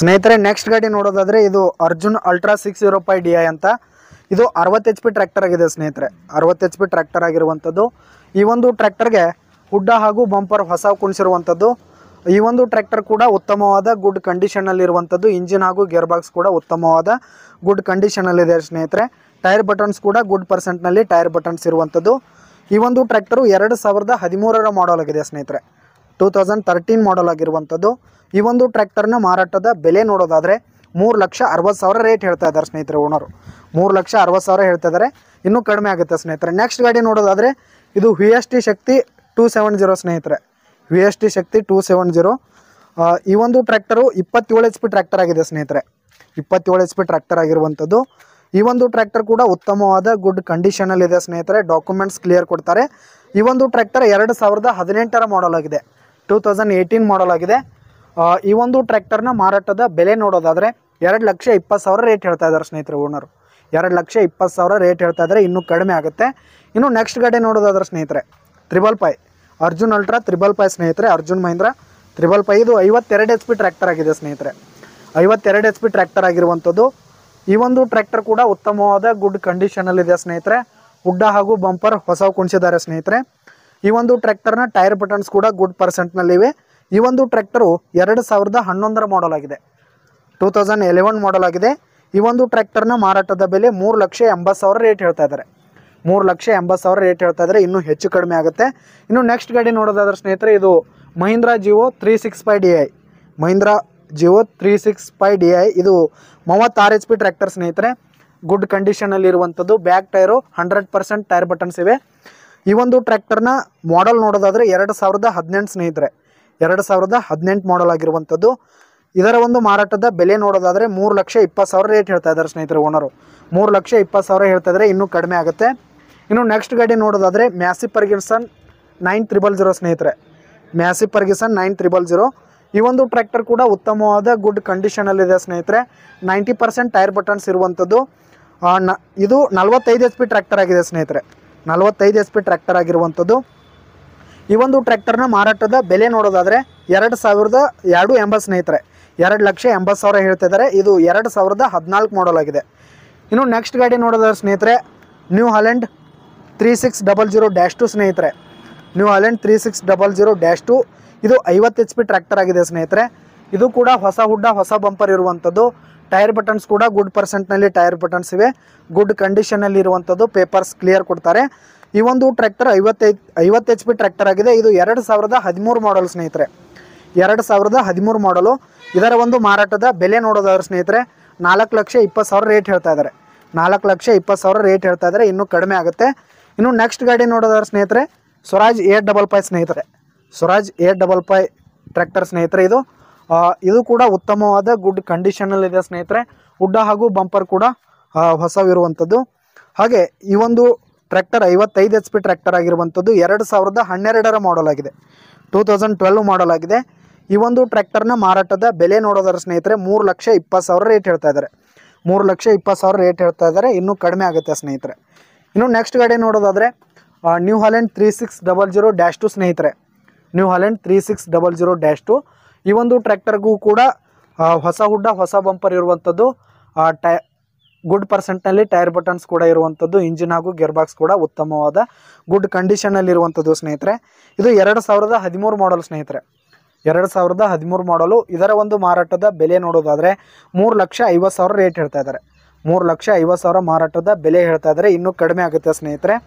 ಸ್ನೇಹಿತರೆ ನೆಕ್ಸ್ಟ್ ಗಾಡಿ ನೋಡೋದಾದರೆ ಇದು Arjun ultra six zero five D I ಅಂತ ಇದು ಅರವತ್ತು ಎಚ್ ಪಿ ಟ್ರ್ಯಾಕ್ಟರ್ ಆಗಿದೆ ಸ್ನೇಹಿತರೆ ಅರವತ್ತು ಎಚ್ ಪಿ ಟ್ರ್ಯಾಕ್ಟರ್ ಆಗಿರುವಂಥದ್ದು ಈ ಒಂದು ಟ್ರ್ಯಾಕ್ಟರ್ಗೆ ಹುಡ್ಡ ಹಾಗೂ ಬಂಪರ್ ಹೊಸ ಕುಣಿಸಿರುವಂಥದ್ದು ಈ ಒಂದು ಟ್ರ್ಯಾಕ್ಟರ್ ಕೂಡ ಉತ್ತಮವಾದ ಗುಡ್ ಇರುವಂಥದ್ದು ಇಂಜಿನ್ ಹಾಗೂ ಗೇರ್ ಬಾಕ್ಸ್ ಕೂಡ ಉತ್ತಮವಾದ ಗುಡ್ ಕಂಡೀಷನಲ್ಲಿದೆ ಸ್ನೇಹಿತರೆ ಟೈರ್ ಬಟನ್ಸ್ ಕೂಡ ಗುಡ್ ಪರ್ಸೆಂಟ್ನಲ್ಲಿ ಟೈರ್ ಬಟನ್ಸ್ ಇರುವಂಥದ್ದು ಈ ಒಂದು ಟ್ರ್ಯಾಕ್ಟರು ಎರಡು ಸಾವಿರದ ಹದಿಮೂರರ ಮಾಡಲ್ ಆಗಿದೆ ಸ್ನೇಹಿತರೆ ಟೂ ತೌಸಂಡ್ ತರ್ಟೀನ್ ಮಾಡಲ್ ಆಗಿರುವಂಥದ್ದು ಈ ಒಂದು ಟ್ರ್ಯಾಕ್ಟರ್ನ ಮಾರಾಟದ ಬೆಲೆ ನೋಡೋದಾದರೆ ಮೂರು ಲಕ್ಷ ಅರವತ್ತು ಸಾವಿರ ರೇಟ್ ಹೇಳ್ತಾ ಇದ್ದಾರೆ ಸ್ನೇಹಿತರೆ ಓನರು ಮೂರು ಲಕ್ಷ ಅರವತ್ತು ಸಾವಿರ ಹೇಳ್ತಾ ಇದ್ದಾರೆ ಇನ್ನೂ ಕಡಿಮೆ ಆಗುತ್ತೆ ಸ್ನೇಹಿತರೆ ನೆಕ್ಸ್ಟ್ ಗಾಡಿ ನೋಡೋದಾದರೆ ಇದು V S T Shakti two seven zero ಸ್ನೇಹಿತರೆ V S T Shakti two seven zero ಈ ಒಂದು ಟ್ರ್ಯಾಕ್ಟರು ಇಪ್ಪತ್ತೇಳು ಎಚ್ ಪಿ ಟ್ರ್ಯಾಕ್ಟರ್ ಆಗಿದೆ ಸ್ನೇಹಿತರೆ ಇಪ್ಪತ್ತೇಳು ಎಚ್ ಪಿ ಟ್ರ್ಯಾಕ್ಟರ್ ಆಗಿರುವಂಥದ್ದು ಈ ಒಂದು ಟ್ರ್ಯಾಕ್ಟರ್ ಕೂಡ ಉತ್ತಮವಾದ ಗುಡ್ ಕಂಡೀಷನಲ್ಲಿದೆ ಸ್ನೇಹಿತರೆ ಡಾಕ್ಯುಮೆಂಟ್ಸ್ ಕ್ಲಿಯರ್ ಕೊಡ್ತಾರೆ ಈ ಒಂದು ಟ್ರ್ಯಾಕ್ಟರ್ ಎರಡು ಸಾವಿರದ ಹದಿನೆಂಟರ ಮಾಡಲ್ ಆಗಿದೆ ಟೂ ತೌಸಂಡ್ ಏಯ್ಟೀನ್ ಮಾಡಲ್ ಆಗಿದೆ ಈ ಒಂದು ಟ್ರ್ಯಾಕ್ಟರ್ನ ಮಾರಾಟದ ಬೆಲೆ ನೋಡೋದಾದರೆ ಎರಡು ಲಕ್ಷ ಇಪ್ಪತ್ತು ಸಾವಿರ ರೇಟ್ ಹೇಳ್ತಾ ಇದ್ದಾರೆ ಸ್ನೇಹಿತರೆ ಓನರು ಎರಡು ಲಕ್ಷ ಇಪ್ಪತ್ತು ಸಾವಿರ ರೇಟ್ ಹೇಳ್ತಾ ಇದ್ದಾರೆ ಇನ್ನೂ ಕಡಿಮೆ ಆಗುತ್ತೆ ಇನ್ನು ನೆಕ್ಸ್ಟ್ ಗಡೆ ನೋಡೋದಾದ್ರೆ ಸ್ನೇಹಿತರೆ triple five Arjun ultra triple five ಸ್ನೇಹಿತರೆ ಅರ್ಜುನ್ ಮಹೀಂದ್ರ ತ್ರಿಬಲ್ ಪೈ ಇದು ಐವತ್ತೆರಡು ಎಚ್ ಪಿ ಟ್ರ್ಯಾಕ್ಟರ್ ಆಗಿದೆ ಸ್ನೇಹಿತರೆ ಐವತ್ತೆರಡು ಎಚ್ ಪಿ ಟ್ರ್ಯಾಕ್ಟರ್ ಆಗಿರುವಂಥದ್ದು ಈ ಒಂದು ಟ್ರ್ಯಾಕ್ಟರ್ ಕೂಡ ಉತ್ತಮವಾದ ಗುಡ್ ಕಂಡೀಷನಲ್ಲಿದೆ ಸ್ನೇಹಿತರೆ ಉಡ್ಡ ಹಾಗೂ ಬಂಪರ್ ಹೊಸ ಕುಣಿಸಿದ್ದಾರೆ ಸ್ನೇಹಿತರೆ ಈ ಒಂದು ಟ್ರ್ಯಾಕ್ಟರ್ನ ಟೈರ್ ಬಟನ್ಸ್ ಕೂಡ ಗುಡ್ ಪರ್ಸೆಂಟ್ನಲ್ಲಿವೆ ಈ ಒಂದು ಟ್ರ್ಯಾಕ್ಟರು ಎರಡು ಸಾವಿರದ ಹನ್ನೊಂದರ ಮಾಡಲ್ ಆಗಿದೆ ಟೂ ತೌಸಂಡ್ ಎಲೆವೆನ್ ಮಾಡಲ್ ಆಗಿದೆ ಈ ಒಂದು ಟ್ರ್ಯಾಕ್ಟರ್ನ ಮಾರಾಟದ ಬೆಲೆ ಮೂರು ಲಕ್ಷ ಎಂಬತ್ತು ಸಾವಿರ ರೇಟ್ ಹೇಳ್ತಾ ಇದ್ದಾರೆ ಮೂರು ಲಕ್ಷ ಎಂಬತ್ತು ಸಾವಿರ ರೇಟ್ ಹೇಳ್ತಾ ಇದ್ದಾರೆ ಇನ್ನೂ ಹೆಚ್ಚು ಕಡಿಮೆ ಆಗುತ್ತೆ ಇನ್ನು ನೆಕ್ಸ್ಟ್ ಗಾಡಿ ನೋಡೋದಾದ್ರೆ ಸ್ನೇಹಿತರೆ ಇದು Mahindra Jivo three six five D I Mahindra Jivo three six five D I ಇದು ಮೂವತ್ತಾರು ಎಚ್ ಪಿ ಟ್ರ್ಯಾಕ್ಟರ್ ಸ್ನೇಹಿತರೆ ಗುಡ್ ಕಂಡೀಷನಲ್ಲಿರುವಂಥದ್ದು back tyre hundred percent tyre buttons ಇವೆ ಈ ಒಂದು ಟ್ರ್ಯಾಕ್ಟರ್ನ ಮಾಡಲ್ ನೋಡೋದಾದರೆ ಎರಡು ಸಾವಿರದ ಹದಿನೆಂಟು ಸ್ನೇಹಿತರೆ ಎರಡು ಸಾವಿರದ ಹದಿನೆಂಟು ಮಾಡಲ್ ಆಗಿರುವಂಥದ್ದು ಇದರ ಒಂದು ಮಾರಾಟದ ಬೆಲೆ ನೋಡೋದಾದರೆ ಮೂರು ಲಕ್ಷ ಇಪ್ಪತ್ತು ಸಾವಿರ ರೇಟ್ ಹೇಳ್ತಾ ಇದ್ದಾರೆ ಸ್ನೇಹಿತರೆ ಓನರು ಮೂರು ಲಕ್ಷ ಇಪ್ಪತ್ತು ಸಾವಿರ ಹೇಳ್ತಾ ಇದ್ದರೆ ಇನ್ನೂ ಕಡಿಮೆ ಆಗುತ್ತೆ ಇನ್ನು ನೆಕ್ಸ್ಟ್ ಗಾಡಿ ನೋಡೋದಾದರೆ Massey Ferguson nine triple zero ಸ್ನೇಹಿತರೆ Massey Ferguson nine triple zero ಈ ಒಂದು ಟ್ರ್ಯಾಕ್ಟರ್ ಕೂಡ ಉತ್ತಮವಾದ ಗುಡ್ ಕಂಡೀಷನಲ್ಲಿದೆ ಸ್ನೇಹಿತರೆ ನೈಂಟಿ ಪರ್ಸೆಂಟ್ ಟೈರ್ ಬಟನ್ಸ್ ಇರುವಂಥದ್ದು ಇದು ನಲವತ್ತೈದು ಎಚ್ ಪಿ ಟ್ರ್ಯಾಕ್ಟರ್ ಆಗಿದೆ ಸ್ನೇಹಿತರೆ ನಲವತ್ತೈದು ಎಸ್ ಪಿ ಟ್ರ್ಯಾಕ್ಟರ್ ಆಗಿರುವಂಥದ್ದು ಈ ಒಂದು ಟ್ರ್ಯಾಕ್ಟರ್ನ ಮಾರಾಟದ ಬೆಲೆ ನೋಡೋದಾದರೆ ಎರಡು ಸಾವಿರದ ಎರಡು ಎಂಬ ಸ್ನೇಹಿತರೆ ಎರಡು ಲಕ್ಷ ಎಂಬತ್ತು ಸಾವಿರ ಹೇಳ್ತಿದ್ದಾರೆ ಇದು ಎರಡು ಸಾವಿರದ ಹದಿನಾಲ್ಕು ಮಾಡಲ್ ಆಗಿದೆ ಇನ್ನು ನೆಕ್ಸ್ಟ್ ಗಾಡಿ ನೋಡೋದಾದ್ರೆ ಸ್ನೇಹಿತರೆ New Holland three six double zero dash two ಸ್ನೇಹಿತರೆ New Holland three six double zero dash two ಇದು ಐವತ್ತು ಎಚ್ ಪಿ ಟ್ರ್ಯಾಕ್ಟರ್ ಆಗಿದೆ ಸ್ನೇಹಿತರೆ ಇದು ಕೂಡ ಹೊಸ ಹುಡ್ಡ ಹೊಸ ಬಂಪರ್ ಇರುವಂಥದ್ದು ಟೈರ್ ಬಟನ್ಸ್ ಕೂಡ ಗುಡ್ ಪರ್ಸೆಂಟ್ನಲ್ಲಿ ಟೈರ್ ಬಟನ್ಸ್ ಇವೆ ಗುಡ್ ಕಂಡೀಷನಲ್ಲಿ ಇರುವಂಥದ್ದು ಪೇಪರ್ಸ್ ಕ್ಲಿಯರ್ ಕೊಡ್ತಾರೆ ಈ ಒಂದು ಟ್ರ್ಯಾಕ್ಟರ್ ಐವತ್ತೈದು ಐವತ್ತು ಎಚ್ ಪಿ ಟ್ರ್ಯಾಕ್ಟರ್ ಆಗಿದೆ ಇದು ಎರಡು ಸಾವಿರದ ಹದಿಮೂರು ಮಾಡಲ್ ಸ್ನೇಹಿತರೆ ಎರಡು ಸಾವಿರದ ಹದಿಮೂರು ಮಾಡಲು ಇದರ ಒಂದು ಮಾರಾಟದ ಬೆಲೆ ನೋಡೋದಾದ್ರೆ ಸ್ನೇಹಿತರೆ ನಾಲ್ಕು ಲಕ್ಷ ಇಪ್ಪತ್ತು ಸಾವಿರ ರೇಟ್ ಹೇಳ್ತಾ ಇದ್ದಾರೆ ನಾಲ್ಕು ಲಕ್ಷ ಇಪ್ಪತ್ತು ಸಾವಿರ ರೇಟ್ ಹೇಳ್ತಾ ಇದ್ದಾರೆ ಇನ್ನೂ ಕಡಿಮೆ ಆಗುತ್ತೆ ಇನ್ನು ನೆಕ್ಸ್ಟ್ ಗಾಡಿ ನೋಡೋದಾದ್ರೆ ಸ್ನೇಹಿತರೆ ಸ್ವರಾಜ್ ಏಟ್ ಡಬಲ್ ಫೈ ಸ್ನೇಹಿತರೆ Swaraj eight double five tractor ಸ್ನೇಹಿತರೆ ಇದು ಇದು ಕೂಡ ಉತ್ತಮವಾದ ಗುಡ್ ಕಂಡೀಷನಲ್ಲಿದೆ ಸ್ನೇಹಿತರೆ ಉಡ್ಡ ಹಾಗೂ ಬಂಪರ್ ಕೂಡ ಹೊಸವಿರುವಂಥದ್ದು ಹಾಗೆ ಈ ಒಂದು ಟ್ರ್ಯಾಕ್ಟರ್ ಐವತ್ತೈದು ಎಚ್ ಪಿ ಟ್ರ್ಯಾಕ್ಟರ್ ಆಗಿರುವಂಥದ್ದು ಎರಡು ಸಾವಿರದ ಹನ್ನೆರಡರ ಮಾಡಲ್ ಆಗಿದೆ ಟೂ ತೌಸಂಡ್ ಟ್ವೆಲ್ವ್ ಮಾಡಲ್ ಆಗಿದೆ ಈ ಒಂದು ಟ್ರ್ಯಾಕ್ಟರ್ನ ಮಾರಾಟದ ಬೆಲೆ ನೋಡೋದಾದ್ರೆ ಸ್ನೇಹಿತರೆ ಮೂರು ಲಕ್ಷ ಇಪ್ಪತ್ತು ಸಾವಿರ ರೇಟ್ ಹೇಳ್ತಾ ಇದ್ದಾರೆ ಮೂರು ಲಕ್ಷ ಇಪ್ಪತ್ತು ಸಾವಿರ ರೇಟ್ ಹೇಳ್ತಾ ಇದ್ದಾರೆ ಇನ್ನೂ ಕಡಿಮೆ ಆಗುತ್ತೆ ಸ್ನೇಹಿತರೆ ಇನ್ನು ನೆಕ್ಸ್ಟ್ ಗಾಡಿ ನೋಡೋದಾದರೆ New Holland three six double zero dash two ಸ್ನೇಹಿತರೆ New Holland three six double zero dash two ಈ ಒಂದು ಟ್ರ್ಯಾಕ್ಟರ್ಗೂ ಕೂಡ ಹೊಸ ಹುಡ್ಡ ಹೊಸ ಬಂಪರ್ ಇರುವಂಥದ್ದು ಟೈ ಗುಡ್ ಪರ್ಸೆಂಟ್ನಲ್ಲಿ ಟೈರ್ ಬಟನ್ಸ್ ಕೂಡ ಇರುವಂಥದ್ದು ಇಂಜಿನ್ ಹಾಗೂ ಗೇರ್ ಬಾಕ್ಸ್ ಕೂಡ ಉತ್ತಮವಾದ ಗುಡ್ ಕಂಡೀಷನಲ್ಲಿ ಇರುವಂಥದ್ದು ಸ್ನೇಹಿತರೆ ಇದು ಎರಡು ಸಾವಿರದ ಹದಿಮೂರು ಮಾಡಲ್ ಸ್ನೇಹಿತರೆ ಎರಡು ಸಾವಿರದ ಹದಿಮೂರು ಮಾಡಲು ಇದರ ಒಂದು ಮಾರಾಟದ ಬೆಲೆ ನೋಡೋದಾದರೆ ಮೂರು ಲಕ್ಷ ಐವತ್ತು ಸಾವಿರ ರೇಟ್ ಹೇಳ್ತಾ ಇದ್ದಾರೆ ಮೂರು ಲಕ್ಷ ಐವತ್ತು ಸಾವಿರ ಮಾರಾಟದ ಬೆಲೆ ಹೇಳ್ತಾ ಇದ್ದಾರೆ ಇನ್ನೂ ಕಡಿಮೆ ಆಗುತ್ತೆ ಸ್ನೇಹಿತರೆ